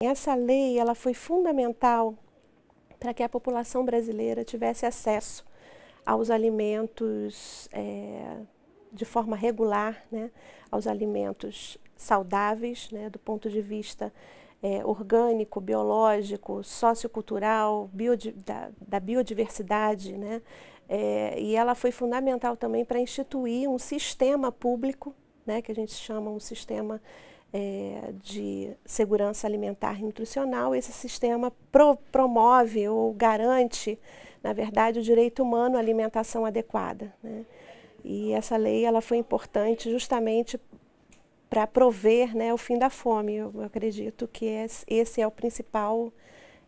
Essa lei ela foi fundamental para que a população brasileira tivesse acesso aos alimentos é, de forma regular, né, aos alimentos saudáveis, né, do ponto de vista é, orgânico, biológico, sociocultural, da, da, biodiversidade. Né, é, e ela foi fundamental também para instituir um sistema público, né, que a gente chama um sistema é, de segurança alimentar e nutricional, esse sistema pro, promove ou garante, na verdade, o direito humano à alimentação adequada. Né? E essa lei ela foi importante justamente para prover né, o fim da fome. Eu, acredito que esse, esse é o principal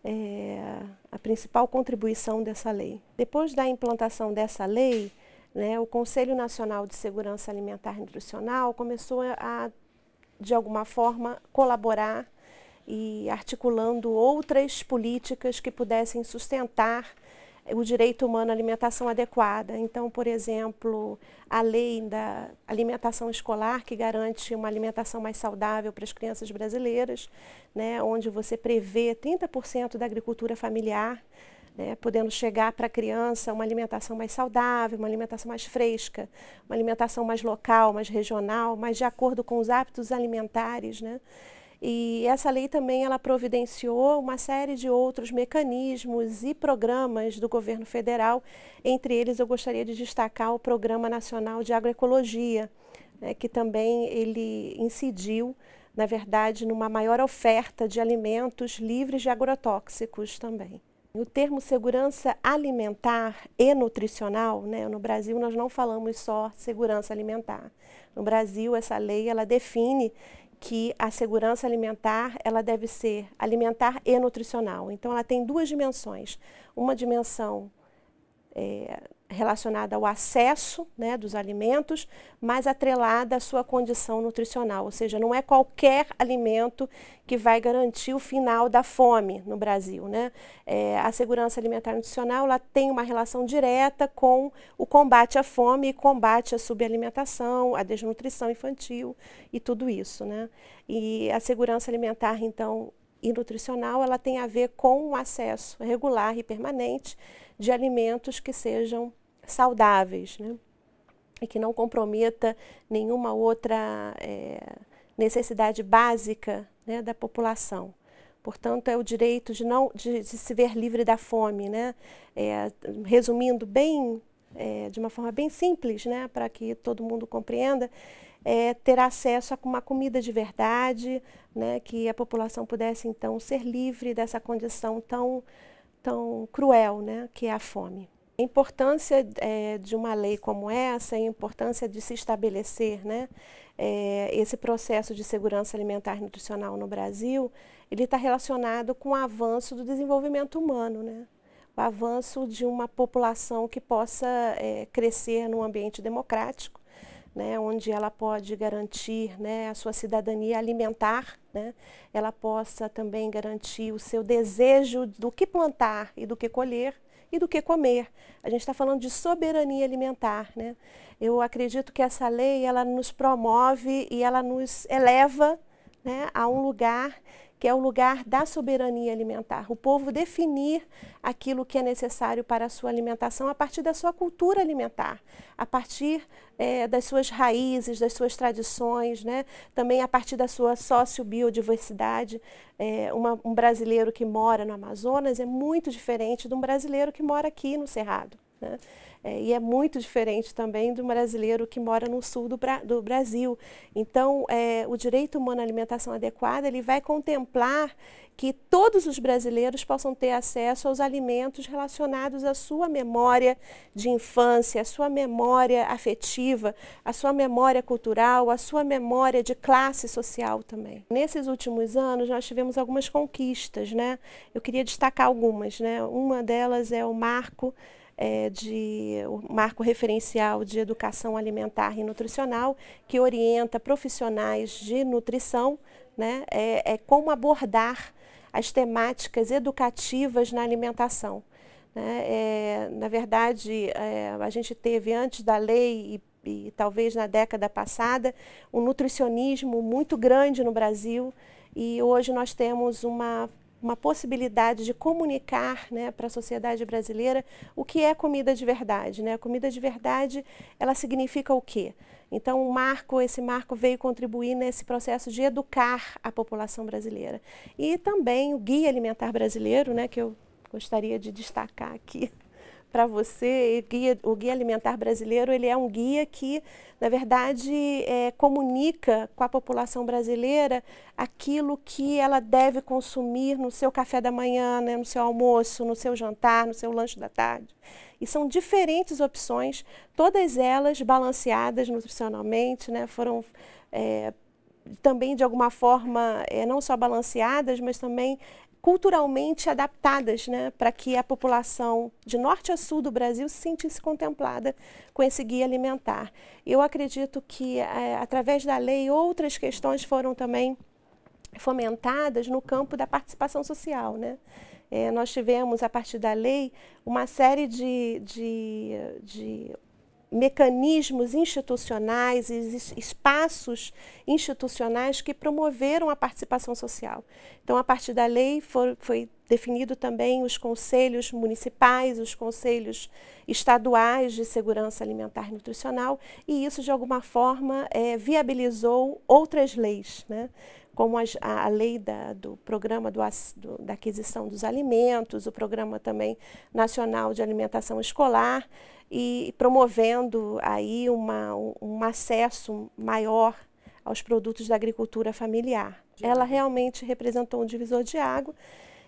é, a principal contribuição dessa lei. Depois da implantação dessa lei, né, o Conselho Nacional de Segurança Alimentar e Nutricional começou a de alguma forma, colaborar e articulando outras políticas que pudessem sustentar o direito humano à alimentação adequada. Então, por exemplo, a lei da alimentação escolar, que garante uma alimentação mais saudável para as crianças brasileiras, né, onde você prevê 30% da agricultura familiar né, podendo chegar para a criança uma alimentação mais saudável, uma alimentação mais fresca, uma alimentação mais local, mais regional, mais de acordo com os hábitos alimentares, né? E essa lei também ela providenciou uma série de outros mecanismos e programas do governo federal. Entre eles, eu gostaria de destacar o Programa Nacional de Agroecologia, né, que também ele incidiu, na verdade, numa maior oferta de alimentos livres de agrotóxicos também. O termo segurança alimentar e nutricional, né, no Brasil nós não falamos só segurança alimentar. No Brasil, essa lei ela define que a segurança alimentar ela deve ser alimentar e nutricional. Então, ela tem duas dimensões. Uma dimensão é, relacionada ao acesso né, dos alimentos, mas atrelada à sua condição nutricional. Ou seja, não é qualquer alimento que vai garantir o final da fome no Brasil. Né? É, a segurança alimentar nutricional ela tem uma relação direta com o combate à fome e combate à subalimentação, à desnutrição infantil e tudo isso. Né? E a segurança alimentar, então, e nutricional, ela tem a ver com o acesso regular e permanente de alimentos que sejam saudáveis, né? E que não comprometa nenhuma outra é, necessidade básica né, da população. Portanto, é o direito de, não, de, de se ver livre da fome, né? É, resumindo bem, é, de uma forma bem simples, né, para que todo mundo compreenda, é, ter acesso a uma comida de verdade, né, que a população pudesse então ser livre dessa condição tão, tão cruel, né, que é a fome. A importância é, de uma lei como essa, a importância de se estabelecer né, é, esse processo de segurança alimentar e nutricional no Brasil, ele está relacionado com o avanço do desenvolvimento humano, né? o avanço de uma população que possa é, crescer num ambiente democrático, né, onde ela pode garantir né, a sua cidadania alimentar, né, ela possa também garantir o seu desejo do que plantar e do que colher, e do que comer. A gente está falando de soberania alimentar. Né? Eu acredito que essa lei ela nos promove e ela nos eleva né, a um lugar que é o lugar da soberania alimentar. O povo definir aquilo que é necessário para a sua alimentação a partir da sua cultura alimentar, a partir é, das suas raízes, das suas tradições, né? também a partir da sua sociobiodiversidade. É, uma, um brasileiro que mora no Amazonas é muito diferente de um brasileiro que mora aqui no Cerrado. Né? É, e é muito diferente também do brasileiro que mora no sul do, Bra do Brasil. Então, é, o direito humano à alimentação adequada ele vai contemplar que todos os brasileiros possam ter acesso aos alimentos relacionados à sua memória de infância, à sua memória afetiva, à sua memória cultural, à sua memória de classe social também. Nesses últimos anos, nós tivemos algumas conquistas, né? Eu queria destacar algumas, né? Uma delas é o marco é, de o marco referencial de educação alimentar e nutricional, que orienta profissionais de nutrição, né, é, é como abordar as temáticas educativas na alimentação. Né? É, na verdade, é, a gente teve antes da lei e, e, talvez na década passada um nutricionismo muito grande no Brasil e hoje nós temos uma uma possibilidade de comunicar né, para a sociedade brasileira o que é comida de verdade. Né? A comida de verdade, ela significa o quê? Então, o marco, esse marco veio contribuir nesse processo de educar a população brasileira. E também o Guia Alimentar Brasileiro, né, que eu gostaria de destacar aqui para você. Guia, o Guia Alimentar Brasileiro ele é um guia que, na verdade, é, comunica com a população brasileira aquilo que ela deve consumir no seu café da manhã, né, no seu almoço, no seu jantar, no seu lanche da tarde. E são diferentes opções, todas elas balanceadas nutricionalmente, né, foram. É, também de alguma forma é, não só balanceadas, mas também culturalmente adaptadas né, para que a população de norte a sul do Brasil se sentisse contemplada com esse guia alimentar. Eu acredito que, é, através da lei, outras questões foram também fomentadas no campo da participação social. Né? É, nós tivemos, a partir da lei, uma série de, de, de mecanismos institucionais e espaços institucionais que promoveram a participação social. Então, a partir da lei for, foi definido também os conselhos municipais, os conselhos estaduais de segurança alimentar e nutricional, e isso de alguma forma é, viabilizou outras leis, né? como a, a lei da, do programa do, do, da aquisição dos alimentos, o programa também nacional de alimentação escolar e promovendo aí uma, um, acesso maior aos produtos da agricultura familiar. Ela realmente representou um divisor de água,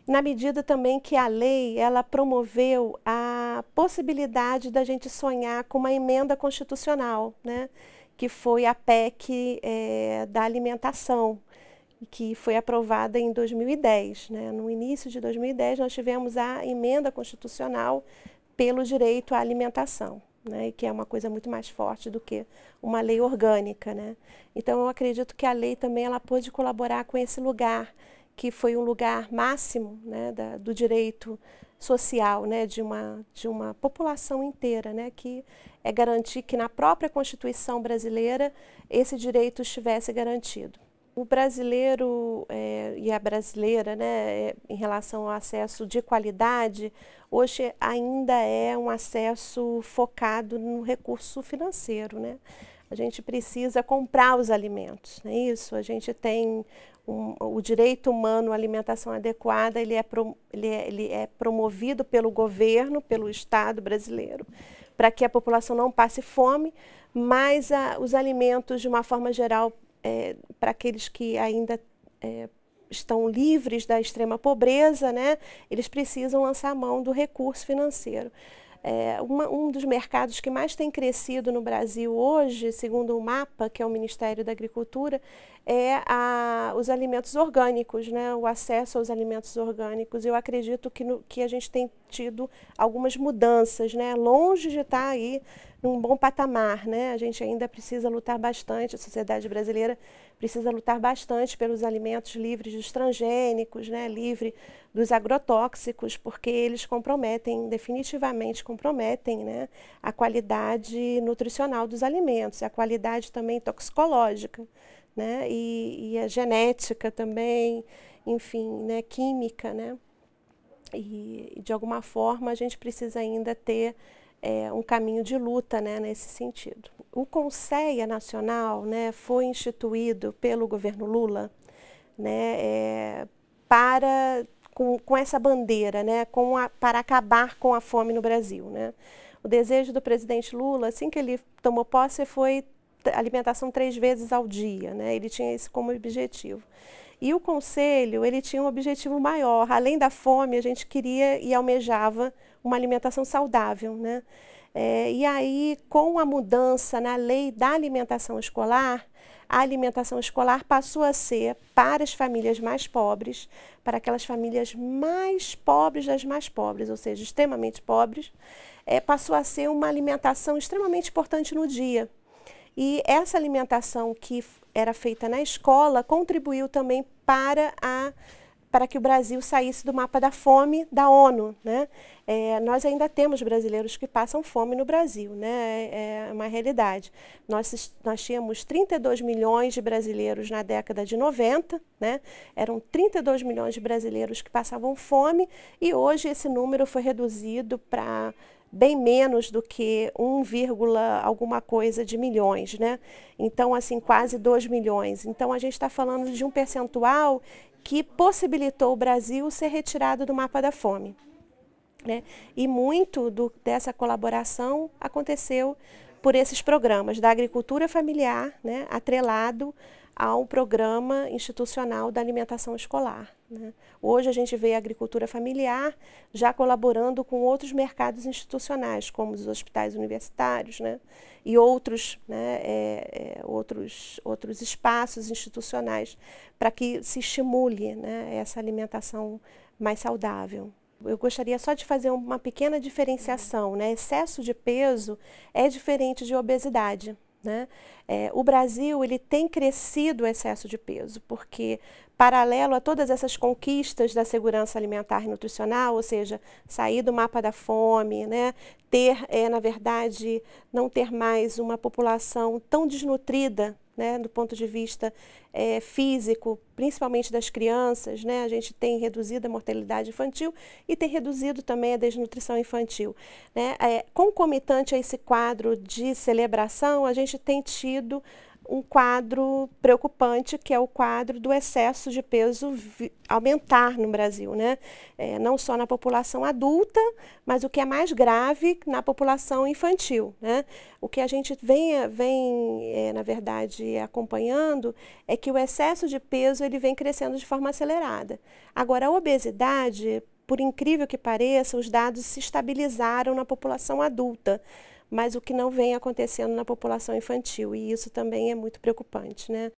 na medida também que a lei ela promoveu a possibilidade da gente sonhar com uma emenda constitucional, né? que foi a PEC é, eh, da alimentação, que foi aprovada em 2010. Né? No início de 2010, nós tivemos a emenda constitucional pelo direito à alimentação, né? que é uma coisa muito mais forte do que uma lei orgânica. Né? Então, eu acredito que a lei também ela pôde colaborar com esse lugar, que foi um lugar máximo né? da, do direito social né? de, uma, de uma população inteira, né? que é garantir que na própria Constituição brasileira esse direito estivesse garantido o brasileiro é, e a brasileira, né, é, em relação ao acesso de qualidade, hoje ainda é um acesso focado no recurso financeiro, né? A gente precisa comprar os alimentos, não é isso? A gente tem um, o direito humano à alimentação adequada, ele é, pro, ele, é, ele é promovido pelo governo, pelo Estado brasileiro, para que a população não passe fome, mas a, os alimentos, de uma forma geral, é, para aqueles que ainda é, estão livres da extrema pobreza, né, eles precisam lançar a mão do recurso financeiro. É, uma, um dos mercados que mais tem crescido no Brasil hoje, segundo o MAPA, que é o Ministério da Agricultura, é a, os alimentos orgânicos, né? o acesso aos alimentos orgânicos. Eu acredito que, no, que a gente tem tido algumas mudanças, né? longe de estar tá aí num bom patamar. Né? A gente ainda precisa lutar bastante, a sociedade brasileira precisa lutar bastante pelos alimentos livres dos transgênicos, né, livre dos agrotóxicos, porque eles comprometem, definitivamente comprometem, né, a qualidade nutricional dos alimentos, a qualidade também toxicológica, né, e, e a genética também, enfim, né, química, né, e de alguma forma a gente precisa ainda ter é, um caminho de luta né, nesse sentido. O Conselho Nacional né, foi instituído pelo governo Lula né, é, para, com, com essa bandeira, né, com a, para acabar com a fome no Brasil. Né. O desejo do presidente Lula, assim que ele tomou posse, foi alimentação três vezes ao dia, né? Ele tinha isso como objetivo. E o conselho, ele tinha um objetivo maior. Além da fome, a gente queria e almejava uma alimentação saudável, né? É, e aí, com a mudança na lei da alimentação escolar, a alimentação escolar passou a ser para as famílias mais pobres, para aquelas famílias mais pobres das mais pobres, ou seja, extremamente pobres, é, passou a ser uma alimentação extremamente importante no dia. E essa alimentação que era feita na escola contribuiu também para a para que o Brasil saísse do mapa da fome da ONU. Né? É, nós ainda temos brasileiros que passam fome no Brasil, né? é, é uma realidade. Nós, nós tínhamos 32 milhões de brasileiros na década de 90, né? eram 32 milhões de brasileiros que passavam fome, e hoje esse número foi reduzido para bem menos do que 1, alguma coisa de milhões, né? Então, assim, quase 2 milhões. Então, a gente está falando de um percentual que possibilitou o Brasil ser retirado do mapa da fome. Né? E muito do, dessa colaboração aconteceu por esses programas da agricultura familiar, né, atrelado ao programa institucional da alimentação escolar. Né? Hoje a gente vê a agricultura familiar já colaborando com outros mercados institucionais, como os hospitais universitários né? e outros, né, é, é, outros, outros espaços institucionais para que se estimule né, essa alimentação mais saudável. Eu gostaria só de fazer uma pequena diferenciação. Né? Excesso de peso é diferente de obesidade. Né? É, o Brasil ele tem crescido o excesso de peso, porque paralelo a todas essas conquistas da segurança alimentar e nutricional, ou seja, sair do mapa da fome, né? ter, é, na verdade, não ter mais uma população tão desnutrida né, do ponto de vista é, físico, principalmente das crianças, né, a gente tem reduzido a mortalidade infantil e tem reduzido também a desnutrição infantil. Né. É, concomitante a esse quadro de celebração, a gente tem tido um quadro preocupante, que é o quadro do excesso de peso aumentar no Brasil, né? É, não só na população adulta, mas o que é mais grave na população infantil, né? O que a gente vem, vem é, na verdade, acompanhando é que o excesso de peso ele vem crescendo de forma acelerada. Agora, a obesidade, por incrível que pareça, os dados se estabilizaram na população adulta mas o que não vem acontecendo na população infantil, e isso também é muito preocupante. Né?